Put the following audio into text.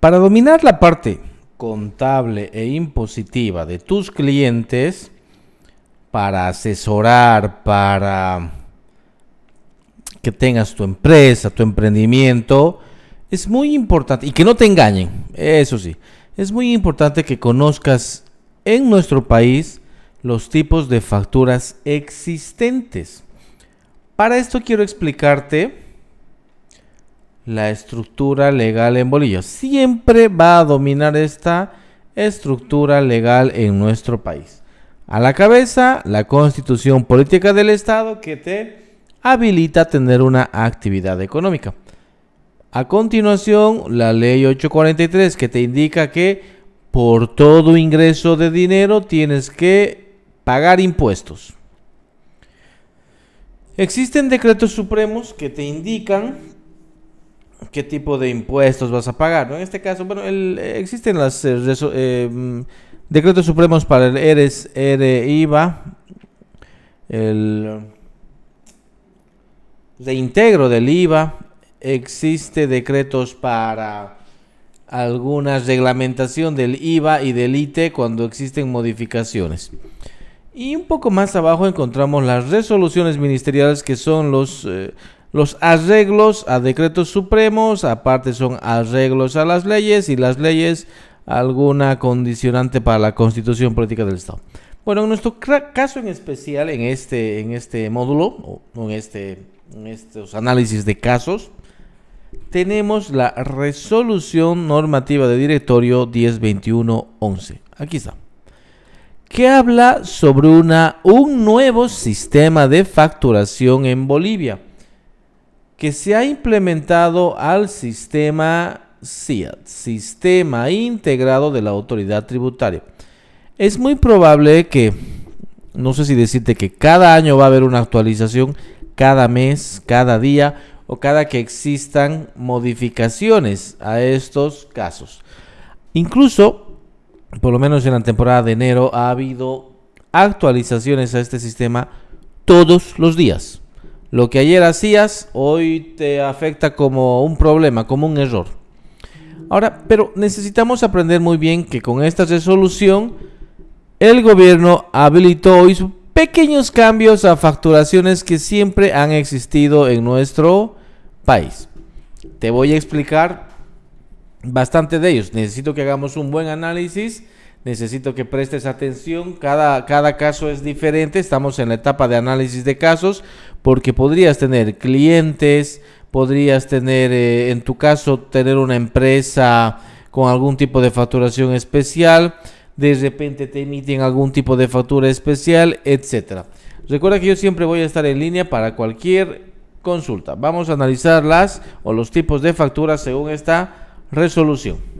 Para dominar la parte contable e impositiva de tus clientes, para asesorar, para que tengas tu empresa, tu emprendimiento, es muy importante, y que no te engañen, eso sí, es muy importante que conozcas en nuestro país los tipos de facturas existentes. Para esto quiero explicarte la estructura legal en Bolivia Siempre va a dominar esta estructura legal en nuestro país. A la cabeza, la constitución política del Estado que te habilita a tener una actividad económica. A continuación, la ley 843 que te indica que por todo ingreso de dinero tienes que pagar impuestos. Existen decretos supremos que te indican qué tipo de impuestos vas a pagar. En este caso, bueno, el, eh, existen las eh, eh, mm, decretos supremos para el ERES, IVA, el reintegro del IVA, existe decretos para algunas reglamentación del IVA y del ITE cuando existen modificaciones. Y un poco más abajo encontramos las resoluciones ministeriales que son los... Los arreglos a decretos supremos, aparte son arreglos a las leyes y las leyes alguna condicionante para la constitución política del Estado. Bueno, en nuestro caso en especial, en este, en este módulo, o este, en, este, estos análisis de casos, tenemos la resolución normativa de directorio 1021.11. 11 Aquí está. Que habla sobre una, un nuevo sistema de facturación en Bolivia que se ha implementado al sistema SIA, Sistema Integrado de la Autoridad Tributaria. Es muy probable que, no sé si decirte que cada año va a haber una actualización, cada mes, cada día o cada que existan modificaciones a estos casos. Incluso, por lo menos en la temporada de enero, ha habido actualizaciones a este sistema todos los días. Lo que ayer hacías, hoy te afecta como un problema, como un error. Ahora, pero necesitamos aprender muy bien que con esta resolución, el gobierno habilitó hoy pequeños cambios a facturaciones que siempre han existido en nuestro país. Te voy a explicar bastante de ellos. Necesito que hagamos un buen análisis necesito que prestes atención. Cada, cada caso es diferente. Estamos en la etapa de análisis de casos porque podrías tener clientes, podrías tener, eh, en tu caso, tener una empresa con algún tipo de facturación especial. De repente te emiten algún tipo de factura especial, etcétera. Recuerda que yo siempre voy a estar en línea para cualquier consulta. Vamos a analizar las o los tipos de facturas según esta resolución.